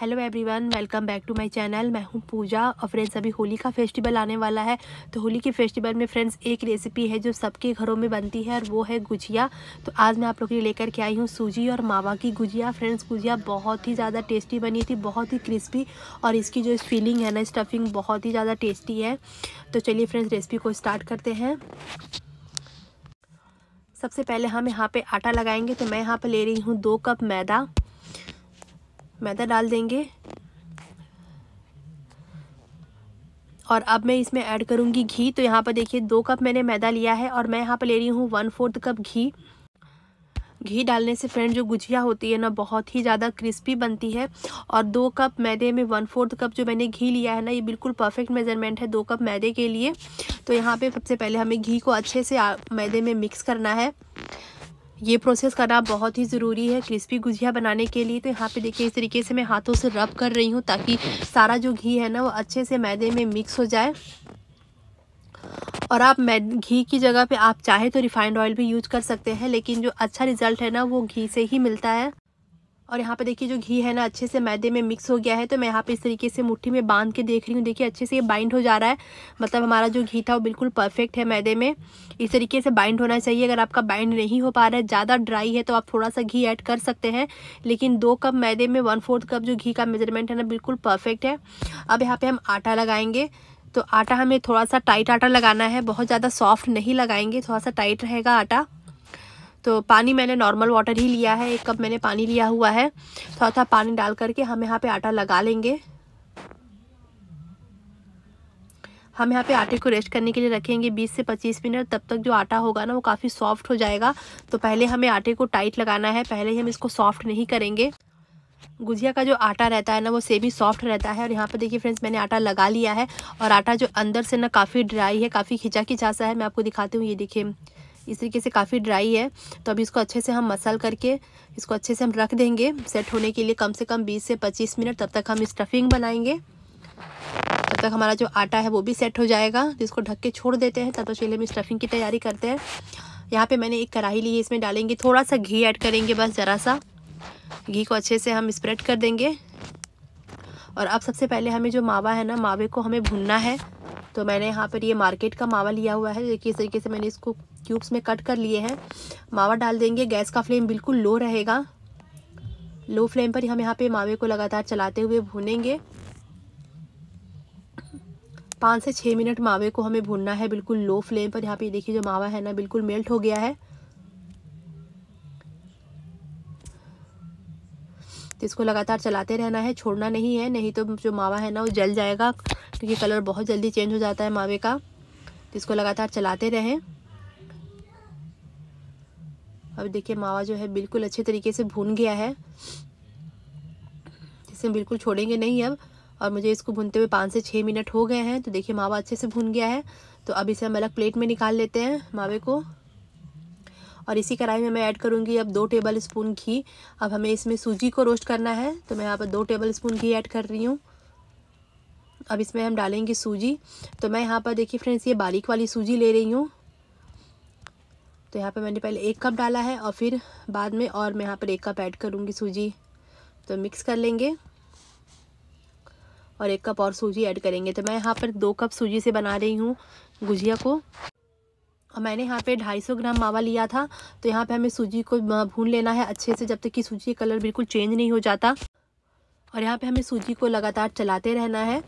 hello everyone welcome back to my channel मैं हूं पूजा और फ्रेंड्स अभी होली का फेस्टिवल आने वाला है तो होली के फेस्टिवल में फ्रेंड्स एक रेसिपी है जो सबके घरों में बनती है और वो है गुजिया तो आज मैं आप लोग के लिए लेकर के आई हूं सूजी और मावा की गुजिया फ्रेंड्स गुजिया बहुत ही ज़्यादा टेस्टी बनी थी बहुत ही क्रिस्पी और इसकी जो फीलिंग है ना स्टफिंग बहुत ही ज़्यादा टेस्टी है तो चलिए फ्रेंड्स रेसिपी को स्टार्ट करते हैं सबसे पहले हम यहाँ पर आटा लगाएंगे तो मैं यहाँ पर ले रही हूँ दो कप मैदा मैदा डाल देंगे और अब मैं इसमें ऐड करूँगी घी तो यहाँ पर देखिए दो कप मैंने मैदा लिया है और मैं यहाँ पर ले रही हूँ वन फोर्थ कप घी घी डालने से फ्रेंड जो गुजिया होती है ना बहुत ही ज़्यादा क्रिस्पी बनती है और दो कप मैदे में वन फोर्थ कप जो मैंने घी लिया है ना ये बिल्कुल परफेक्ट मेजरमेंट है दो कप मैदे के लिए तो यहाँ पे सबसे पहले हमें घी को अच्छे से मैदे में मिक्स करना है ये प्रोसेस करना बहुत ही ज़रूरी है क्रिस्पी गुजिया बनाने के लिए तो यहाँ पे देखिए इस तरीके से मैं हाथों से रब कर रही हूँ ताकि सारा जो घी है ना वो अच्छे से मैदे में मिक्स हो जाए और आप घी की जगह पे आप चाहे तो रिफाइंड ऑयल भी यूज कर सकते हैं लेकिन जो अच्छा रिज़ल्ट है ना वो घी से ही मिलता है और यहाँ पे देखिए जो घी है ना अच्छे से मैदे में मिक्स हो गया है तो मैं यहाँ पे इस तरीके से मुट्ठी में बांध के देख रही हूँ देखिए अच्छे से ये बाइंड हो जा रहा है मतलब हमारा जो घी था वो बिल्कुल परफेक्ट है मैदे में इस तरीके से बाइंड होना चाहिए अगर आपका बाइंड नहीं हो पा रहा है ज़्यादा ड्राई है तो आप थोड़ा सा घी ऐड कर सकते हैं लेकिन दो कप मैदे में वन फोर्थ कप जो घी का मेजरमेंट है ना बिल्कुल परफेक्ट है अब यहाँ पर हम आटा लगाएंगे तो आटा हमें थोड़ा सा टाइट आटा लगाना है बहुत ज़्यादा सॉफ्ट नहीं लगाएंगे थोड़ा सा टाइट रहेगा आटा तो पानी मैंने नॉर्मल वाटर ही लिया है एक कप मैंने पानी लिया हुआ है थोड़ा थोड़ा पानी डाल करके हम यहाँ पे आटा लगा लेंगे हम यहाँ पे आटे को रेस्ट करने के लिए रखेंगे 20 से 25 मिनट तब तक जो आटा होगा ना वो काफ़ी सॉफ्ट हो जाएगा तो पहले हमें आटे को टाइट लगाना है पहले ही हम इसको सॉफ्ट नहीं करेंगे गुजिया का जो आटा रहता है ना वो सेमी सॉफ्ट रहता है और यहाँ पे देखिए फ्रेंड्स मैंने आटा लगा लिया है और आटा जो अंदर से ना काफ़ी ड्राई है काफ़ी खिंचा खिंचा सा है मैं आपको दिखाती हूँ ये देखिए इस तरीके से काफ़ी ड्राई है तो अभी इसको अच्छे से हम मसल करके इसको अच्छे से हम रख देंगे सेट होने के लिए कम से कम बीस से पच्चीस मिनट तब तक हम स्टफिंग बनाएंगे तब तक हमारा जो आटा है वो भी सेट हो जाएगा तो इसको ढक के छोड़ देते हैं तब तक चलिए हम स्टफिंग की तैयारी करते हैं यहाँ पे मैंने एक कढ़ाई ली है इसमें डालेंगे थोड़ा सा घी ऐड करेंगे बस ज़रा सा घी को अच्छे से हम स्प्रेड कर देंगे और अब सबसे पहले हमें जो मावा है ना मावे को हमें भुनना है तो मैंने यहाँ पर ये मार्केट का मावा लिया हुआ है देखिए इस तरीके से मैंने इसको क्यूब्स में कट कर लिए हैं मावा डाल देंगे गैस का फ्लेम बिल्कुल लो रहेगा लो फ्लेम पर हम यहाँ पे मावे को लगातार चलाते हुए भूनेंगे पाँच से छः मिनट मावे को हमें भूनना है बिल्कुल लो फ्लेम पर यहाँ पे देखिए जो मावा है ना बिल्कुल मेल्ट हो गया है तो इसको लगातार चलाते रहना है छोड़ना नहीं है नहीं तो जो मावा है ना वो जल जाएगा क्योंकि तो कलर बहुत जल्दी चेंज हो जाता है मावे का तो इसको लगातार चलाते रहें अब देखिए मावा जो है बिल्कुल अच्छे तरीके से भून गया है इसे बिल्कुल छोड़ेंगे नहीं अब और मुझे इसको भूनते हुए पाँच से छः मिनट हो गए हैं तो देखिए मावा अच्छे से भून गया है तो अब इसे हम अलग प्लेट में निकाल लेते हैं मावे को और इसी कढ़ाई में मैं ऐड करूँगी अब दो टेबल स्पून घी अब हमें इसमें सूजी को रोस्ट करना है तो मैं यहाँ पर दो टेबल स्पून घी ऐड कर रही हूँ अब इसमें हम डालेंगे सूजी तो मैं यहाँ पर देखिए फ्रेंड्स ये बारीक वाली सूजी ले रही हूँ तो यहाँ पर मैंने पहले एक कप डाला है और फिर बाद में और मैं यहाँ पर एक कप ऐड करूँगी सूजी तो मिक्स कर लेंगे और एक कप और सूजी ऐड करेंगे तो मैं यहाँ पर दो कप सूजी से बना रही हूँ गुजिया को और मैंने यहाँ पे 250 ग्राम मावा लिया था तो यहाँ पे हमें सूजी को भून लेना है अच्छे से जब तक कि सूजी का कलर बिल्कुल चेंज नहीं हो जाता और यहाँ पे हमें सूजी को लगातार चलाते रहना है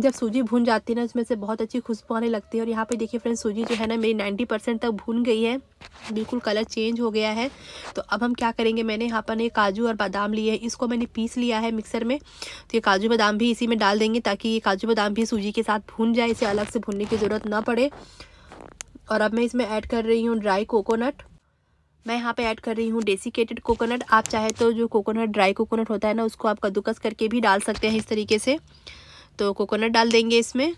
जब सूजी भून जाती है ना उसमें से बहुत अच्छी खुशबू आने लगती है और यहाँ पे देखिए फ्रेंड्स सूजी जो है ना मेरी 90 परसेंट तक भून गई है बिल्कुल कलर चेंज हो गया है तो अब हम क्या करेंगे मैंने यहाँ पर ये काजू और बादाम लिए हैं इसको मैंने पीस लिया है मिक्सर में तो ये काजू बादाम भी इसी में डाल देंगे ताकि ये काजू बादाम भी सूजी के साथ भून जाए इसे अलग से भूनने की ज़रूरत ना पड़े और अब मैं इसमें ऐड कर रही हूँ ड्राई कोकोनट मैं यहाँ पे ऐड कर रही हूँ डेसिकेटेड कोकोनट आप चाहे तो जो कोकोनट ड्राई कोकोनट होता है ना उसको आप कद्दूकस करके भी डाल सकते हैं इस तरीके से तो कोकोनट डाल देंगे इसमें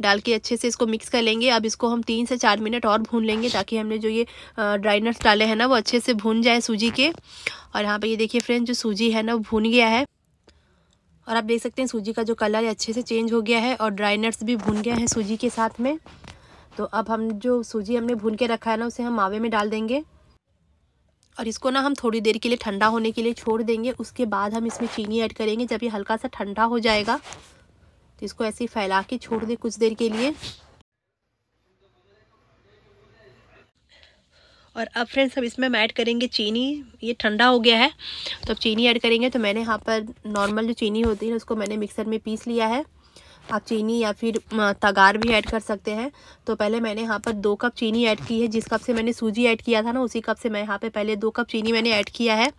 डाल के अच्छे से इसको मिक्स कर लेंगे अब इसको हम तीन से चार मिनट और भून लेंगे ताकि हमने जो ये ड्राई नट्स डाले हैं ना वो अच्छे से भून जाए सूजी के और यहाँ पर ये देखिए फ्रेंड जो सूजी है ना वो भून गया है और आप देख सकते हैं सूजी का जो कलर है अच्छे से चेंज हो गया है और ड्राई नट्स भी भून गया है सूजी के साथ में तो अब हम जो सूजी हमने भून के रखा है ना उसे हम मावे में डाल देंगे और इसको ना हम थोड़ी देर के लिए ठंडा होने के लिए छोड़ देंगे उसके बाद हम इसमें चीनी ऐड करेंगे जब ये हल्का सा ठंडा हो जाएगा तो इसको ऐसे ही फैला के छोड़ दें कुछ देर के लिए और अब फ्रेंड्स हम इसमें हम ऐड करेंगे चीनी ये ठंडा हो गया है तो अब चीनी ऐड करेंगे तो मैंने यहाँ पर नॉर्मल जो चीनी होती है उसको मैंने मिक्सर में पीस लिया है आप चीनी या फिर तगार भी ऐड कर सकते हैं तो पहले मैंने यहाँ पर दो कप चीनी ऐड की है जिस कप से मैंने सूजी ऐड किया था ना उसी कप से मैं यहाँ पे पहले दो कप चीनी मैंने ऐड किया है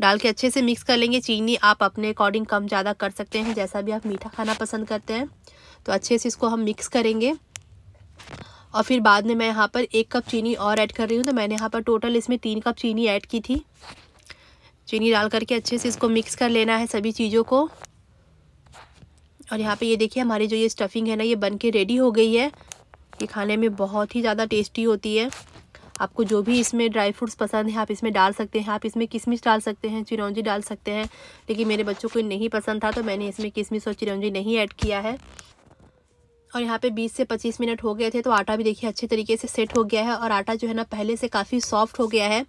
डाल के अच्छे से मिक्स कर लेंगे चीनी आप अपने अकॉर्डिंग कम ज़्यादा कर सकते हैं जैसा भी आप मीठा खाना पसंद करते हैं तो अच्छे से इसको हम मिक्स करेंगे और फिर बाद में मैं यहाँ पर एक कप चीनी और ऐड कर रही हूँ तो मैंने यहाँ पर टोटल इसमें तीन कप चीनी ऐड की थी चीनी डाल करके अच्छे से इसको मिक्स कर लेना है सभी चीज़ों को और यहाँ पे ये देखिए हमारी जो ये स्टफिंग है ना ये बन के रेडी हो गई है ये खाने में बहुत ही ज़्यादा टेस्टी होती है आपको जो भी इसमें ड्राई फ्रूट्स पसंद है आप इसमें डाल सकते हैं आप इसमें किशमिश डाल सकते हैं चिरौंजी डाल सकते हैं लेकिन मेरे बच्चों को नहीं पसंद था तो मैंने इसमें किशमिश और चिरौंजी नहीं ऐड किया है और यहाँ पे 20 से 25 मिनट हो गए थे तो आटा भी देखिए अच्छे तरीके से सेट हो गया है और आटा जो है ना पहले से काफ़ी सॉफ्ट हो गया है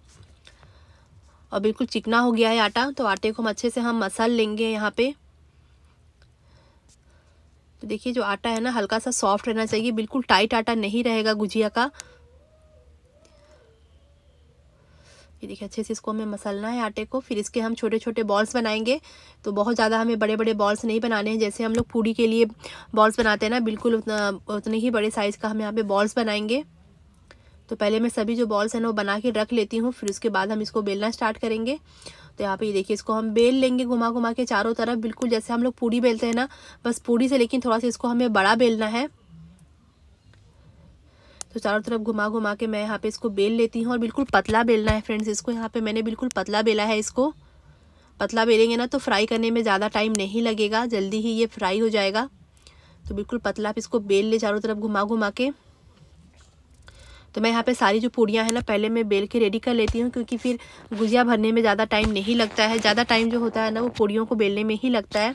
और बिल्कुल चिकना हो गया है आटा तो आटे को हम अच्छे से हम मसल लेंगे यहाँ पे तो देखिए जो आटा है ना हल्का सा सॉफ्ट रहना चाहिए बिल्कुल टाइट आटा नहीं रहेगा गुजिया का ये देखिए अच्छे से इसको हमें मसलना है आटे को फिर इसके हम छोटे छोटे बॉल्स बनाएंगे तो बहुत ज़्यादा हमें बड़े बड़े बॉल्स नहीं बनाने हैं जैसे हम लोग पूड़ी के लिए बॉल्स बनाते हैं ना बिल्कुल उतना उतने ही बड़े साइज़ का हम यहाँ पे बॉल्स बनाएंगे तो पहले मैं सभी जो बॉल्स हैं ना वो बना के रख लेती हूँ फिर उसके बाद हम इसको बेलना स्टार्ट करेंगे तो यहाँ पे ये देखिए इसको हम बेल लेंगे घुमा घुमा के चारों तरफ बिल्कुल जैसे हम लोग पूड़ी बेलते हैं ना बस पूड़ी से लेकिन थोड़ा सा इसको हमें बड़ा बेलना है तो चारों तरफ घुमा घुमा के मैं यहाँ पे इसको बेल लेती हूँ और बिल्कुल पतला बेलना है फ्रेंड्स इसको यहाँ पे मैंने बिल्कुल पतला बेला है इसको पतला बेलेंगे ना तो फ्राई करने में ज़्यादा टाइम नहीं लगेगा जल्दी ही ये फ्राई हो जाएगा तो बिल्कुल पतला आप इसको बेल ले चारों तरफ घुमा घुमा के तो मैं यहाँ पे सारी जो पूड़ियाँ हैं ना पहले मैं बेल के रेडी कर लेती हूँ क्योंकि फिर गुजिया भरने में ज़्यादा टाइम नहीं लगता है ज़्यादा टाइम जो होता है ना वो पूड़ियों को बेलने में ही लगता है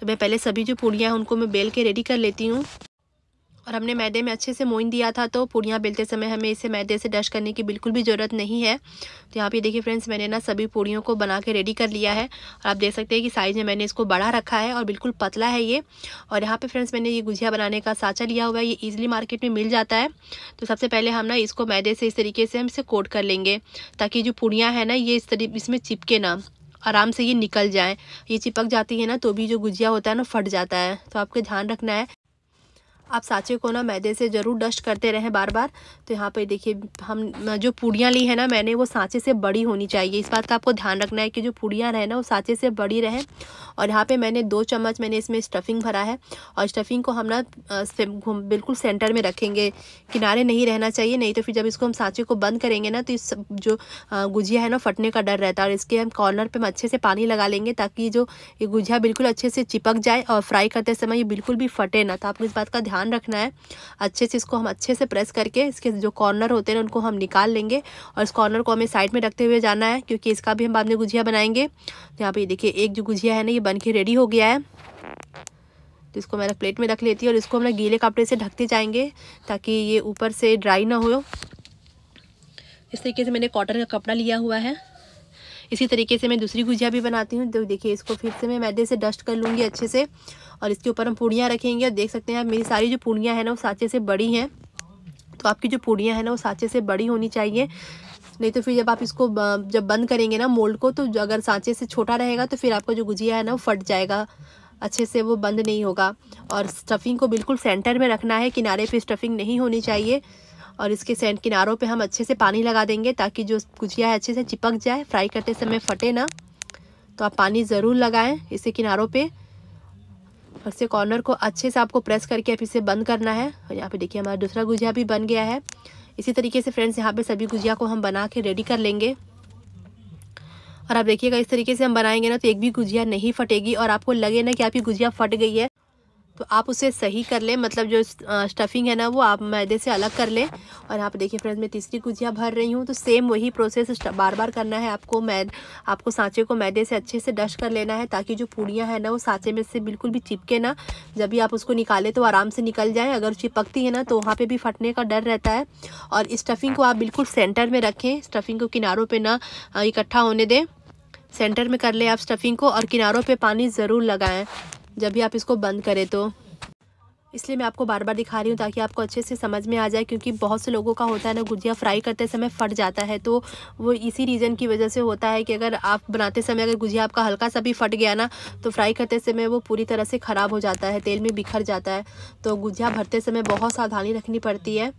तो मैं पहले सभी जो पूड़ियाँ हैं उनको मैं बेल के रेडी कर लेती हूँ और हमने मैदे में अच्छे से मोइन दिया था तो पूड़ियाँ बेलते समय हमें इसे मैदे से डश करने की बिल्कुल भी ज़रूरत नहीं है तो यहाँ पे देखिए फ्रेंड्स मैंने ना सभी पूड़ियों को बना के रेडी कर लिया है और आप देख सकते हैं कि साइज़ में मैंने इसको बड़ा रखा है और बिल्कुल पतला है ये और यहाँ पर फ्रेंड्स मैंने ये गुजिया बनाने का साँचा लिया हुआ है ये ईजिली मार्केट में मिल जाता है तो सबसे पहले हम ना इसको मैदे से इस तरीके से हम इसे कोट कर लेंगे ताकि जो पूड़ियाँ हैं ना ये इस इसमें चिपके ना आराम से ये निकल जाए ये चिपक जाती है ना तो भी जो गुजिया होता है ना फट जाता है तो आपको ध्यान रखना है आप साँचे को ना मैदे से ज़रूर डस्ट करते रहें बार बार तो यहाँ पे देखिए हम जो पूड़ियाँ ली है ना मैंने वो साँचे से बड़ी होनी चाहिए इस बात का आपको ध्यान रखना है कि जो पूड़ियाँ रहें ना वो साँचे से बड़ी रहें और यहाँ पे मैंने दो चम्मच मैंने इसमें स्टफिंग भरा है और स्टफिंग को हम ना बिल्कुल सेंटर में रखेंगे किनारे नहीं रहना चाहिए नहीं तो फिर जब इसको हम साँचे को बंद करेंगे ना तो इस जो गुझिया है ना फटने का डर रहता है और इसके हम कॉर्नर पर हम अच्छे से पानी लगा लेंगे ताकि जो ये गुझिया बिल्कुल अच्छे से चिपक जाए और फ्राई करते समय ये बिल्कुल भी फटे ना तो आपको इस बात का ध्यान ध्यान रखना है अच्छे से इसको हम अच्छे से प्रेस करके इसके जो कॉर्नर होते हैं उनको हम निकाल लेंगे और इस कॉर्नर को हमें साइड में रखते हुए जाना है क्योंकि इसका भी हम बाद में गुजिया बनाएंगे तो यहाँ पर देखिए एक जो गुजिया है ना ये बन के रेडी हो गया है तो इसको मैंने प्लेट में रख लेती है और इसको हम लोग गीले कपड़े से ढकते जाएंगे ताकि ये ऊपर से ड्राई ना हो इस तरीके से मैंने कॉटन का कपड़ा लिया हुआ है इसी तरीके से मैं दूसरी गुजिया भी बनाती हूँ तो देखिए इसको फिर से मैं मैदे से डस्ट कर लूँगी अच्छे से और इसके ऊपर हम पूड़ियाँ रखेंगे और देख सकते हैं आप मेरी सारी जो पूड़ियाँ हैं ना वो साँचे से बड़ी हैं तो आपकी जो पूड़ियाँ हैं ना वो साँचे से बड़ी होनी चाहिए नहीं तो फिर जब आप इसको जब बंद करेंगे ना मोल्ड को तो अगर साँचे से छोटा रहेगा तो फिर आपका जो गुजिया है ना वो फट जाएगा अच्छे से वो बंद नहीं होगा और स्टफिंग को बिल्कुल सेंटर में रखना है किनारे पे स्टफिंग नहीं होनी चाहिए और इसके सेंट किनारों पे हम अच्छे से पानी लगा देंगे ताकि जो गुजिया है अच्छे से चिपक जाए फ्राई करते समय फटे ना तो आप पानी ज़रूर लगाएं इसे किनारों पे और इसे कॉर्नर को अच्छे से आपको प्रेस करके आप इसे बंद करना है और यहाँ पे देखिए हमारा दूसरा गुजिया भी बन गया है इसी तरीके से फ्रेंड्स यहाँ पर सभी गुजिया को हम बना के रेडी कर लेंगे और आप देखिएगा इस तरीके से हम बनाएंगे ना तो एक भी गुजिया नहीं फटेगी और आपको लगे ना कि आपकी गुजिया फट गई है आप तो आप उसे सही कर लें मतलब जो स्टफिंग है ना वो आप मैदे से अलग कर लें और आप देखिए फ्रेंड्स मैं तीसरी गुजिया भर रही हूँ तो सेम वही प्रोसेस बार बार करना है आपको मैद आपको सांचे को मैदे से अच्छे से डश कर लेना है ताकि जो पूड़ियाँ हैं ना वो सांचे में से बिल्कुल भी चिपके ना जब भी आप उसको निकालें तो आराम से निकल जाए अगर चिपकती है ना तो वहाँ पर भी फटने का डर रहता है और स्टफिंग को आप बिल्कुल सेंटर में रखें स्टफिंग को किनारों पर ना इकट्ठा होने दें सेंटर में कर लें आप स्टफिंग को और किनारों पे पानी ज़रूर लगाएं जब भी आप इसको बंद करें तो इसलिए मैं आपको बार बार दिखा रही हूँ ताकि आपको अच्छे से समझ में आ जाए क्योंकि बहुत से लोगों का होता है ना गुजिया फ्राई करते समय फट जाता है तो वो इसी रीज़न की वजह से होता है कि अगर आप बनाते समय अगर गुजिया आपका हल्का सा भी फट गया ना तो फ्राई करते समय वो पूरी तरह से ख़राब हो जाता है तेल में बिखर जाता है तो गुजिया भरते समय बहुत सावधानी रखनी पड़ती है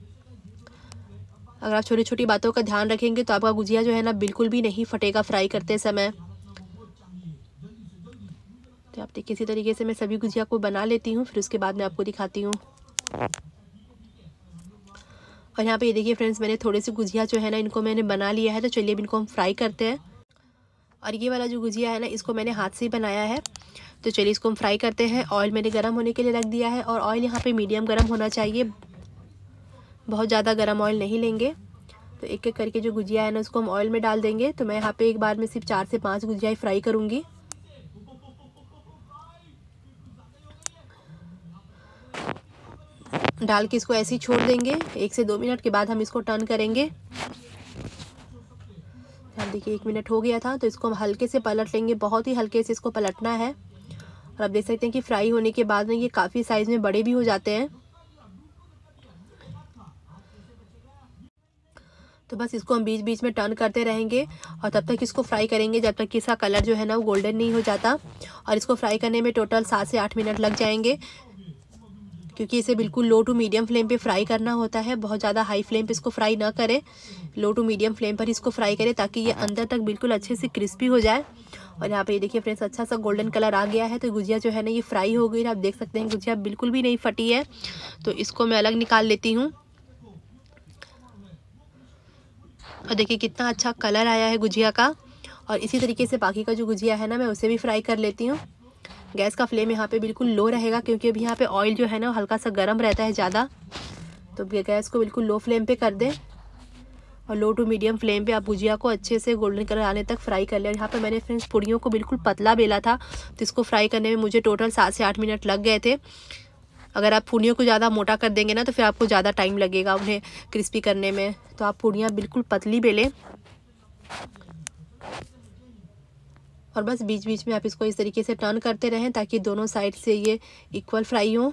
अगर आप छोटी छोटी बातों का ध्यान रखेंगे तो आपका गुजिया जो है ना बिल्कुल भी नहीं फटेगा फ्राई करते समय तो आप देखिए इसी तरीके से मैं सभी गुजिया को बना लेती हूँ फिर उसके बाद मैं आपको दिखाती हूँ और यहाँ पे ये देखिए फ्रेंड्स मैंने थोड़े से गुजिया जो है ना इनको मैंने बना लिया है तो चलिए अब इनको हम फ्राई करते हैं और ये वाला जो गुजिया है ना इसको मैंने हाथ से ही बनाया है तो चलिए इसको हम फ्राई करते हैं ऑयल मैंने गर्म होने के लिए रख दिया है और ऑयल यहाँ पे मीडियम गर्म होना चाहिए बहुत ज़्यादा गर्म ऑयल नहीं लेंगे तो एक एक करके जो गुजिया है ना उसको हम ऑयल में डाल देंगे तो मैं यहाँ पे एक बार में सिर्फ चार से पाँच गुजिया फ्राई करूँगी डाल के इसको ऐसे ही छोड़ देंगे एक से दो मिनट के बाद हम इसको टर्न करेंगे देखिए एक मिनट हो गया था तो इसको हम हल्के से पलट लेंगे बहुत ही हल्के से इसको पलटना है और आप देख सकते हैं कि फ्राई होने के बाद में ये काफ़ी साइज़ में बड़े भी हो जाते हैं तो बस इसको हम बीच बीच में टर्न करते रहेंगे और तब तक इसको फ्राई करेंगे जब तक कि इसका कलर जो है ना वो गोल्डन नहीं हो जाता और इसको फ्राई करने में टोटल सात से आठ मिनट लग जाएंगे क्योंकि इसे बिल्कुल लो टू मीडियम फ्लेम पे फ्राई करना होता है बहुत ज़्यादा हाई फ्लेम पे इसको फ्राई ना करें लो टू मीडियम फ्लेम पर इसको फ्राई करें ताकि ये अंदर तक बिल्कुल अच्छे से क्रिस्पी हो जाए और यहाँ पे ये देखिए फ्रेंड्स अच्छा सा गोल्डन कलर आ गया है तो गुजिया जो है ना ये फ्राई हो गई आप देख सकते हैं गुजिया बिल्कुल भी नहीं फटी है तो इसको मैं अलग निकाल लेती हूँ और देखिए कितना अच्छा कलर आया है गुजिया का और इसी तरीके से बाकी का जो गुजिया है ना मैं उसे भी फ्राई कर लेती हूँ गैस का फ्लेम यहाँ पे बिल्कुल लो रहेगा क्योंकि अभी यहाँ पे ऑयल जो है ना हल्का सा गर्म रहता है ज़्यादा तो गैस को बिल्कुल लो फ्लेम पे कर दें और लो टू मीडियम फ्लेम पे आप भुजिया को अच्छे से गोल्डन कलर आने तक फ्राई कर लें यहाँ पर मैंने फ्रेंड्स पुड़ियों को बिल्कुल पतला बेला था तो इसको फ्राई करने में मुझे टोटल सात से आठ मिनट लग गए थे अगर आप पूड़ियों को ज़्यादा मोटा कर देंगे ना तो फिर आपको ज़्यादा टाइम लगेगा उन्हें क्रिस्पी करने में तो आप पूड़ियाँ बिल्कुल पतली बेलें और बस बीच बीच में आप इसको इस तरीके से टर्न करते रहें ताकि दोनों साइड से ये इक्वल फ्राई हों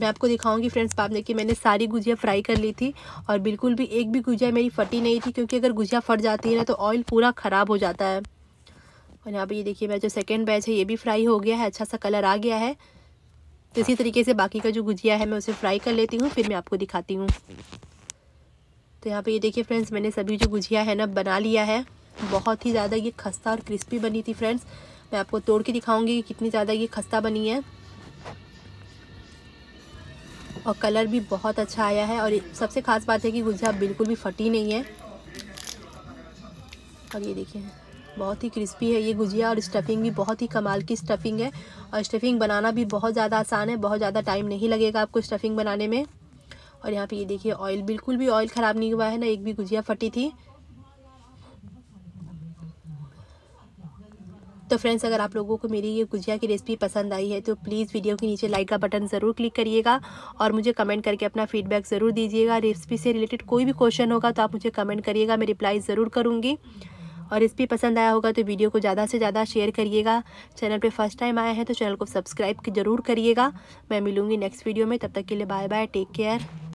मैं आपको दिखाऊंगी फ्रेंड्स पाप देखिए मैंने सारी गुजिया फ्राई कर ली थी और बिल्कुल भी एक भी गुजिया मेरी फटी नहीं थी क्योंकि अगर गुजिया फट जाती है ना तो ऑयल पूरा ख़राब हो जाता है और यहाँ पे ये देखिए मेरा जो सेकेंड बैच है ये भी फ्राई हो गया है अच्छा सा कलर आ गया है तो इसी तरीके से बाकी का जो गुजिया है मैं उसे फ्राई कर लेती हूँ फिर मैं आपको दिखाती हूँ तो यहाँ पे ये देखिए फ्रेंड्स मैंने सभी जो गुजिया है ना बना लिया है बहुत ही ज़्यादा ये खस्ता और क्रिस्पी बनी थी फ्रेंड्स मैं आपको तोड़ के दिखाऊंगी कि कितनी ज़्यादा ये खस्ता बनी है और कलर भी बहुत अच्छा आया है और सबसे ख़ास बात है कि गुजिया बिल्कुल भी फटी नहीं है और ये देखिए बहुत ही क्रिस्पी है ये गुजिया और स्टफिंग भी बहुत ही कमाल की स्टफिंग है और स्टफिंग बनाना भी बहुत ज़्यादा आसान है बहुत ज़्यादा टाइम नहीं लगेगा आपको स्टफिंग बनाने में और यहाँ पे ये देखिए ऑयल बिल्कुल भी ऑयल ख़राब नहीं हुआ है ना एक भी गुजिया फटी थी तो फ्रेंड्स अगर आप लोगों को मेरी ये गुजिया की रेसिपी पसंद आई है तो प्लीज़ वीडियो के नीचे लाइक का बटन ज़रूर क्लिक करिएगा और मुझे कमेंट करके अपना फीडबैक ज़रूर दीजिएगा रेसिपी से रिलेटेड कोई भी क्वेश्चन होगा तो आप मुझे कमेंट करिएगा मैं रिप्लाई ज़रूर करूँगी और रेसिपी पसंद आया होगा तो वीडियो को ज़्यादा से ज़्यादा शेयर करिएगा चैनल पर फर्स्ट टाइम आया है तो चैनल को सब्सक्राइब ज़रूर करिएगा मैं मिलूँगी नेक्स्ट वीडियो में तब तक के लिए बाय बाय टेक केयर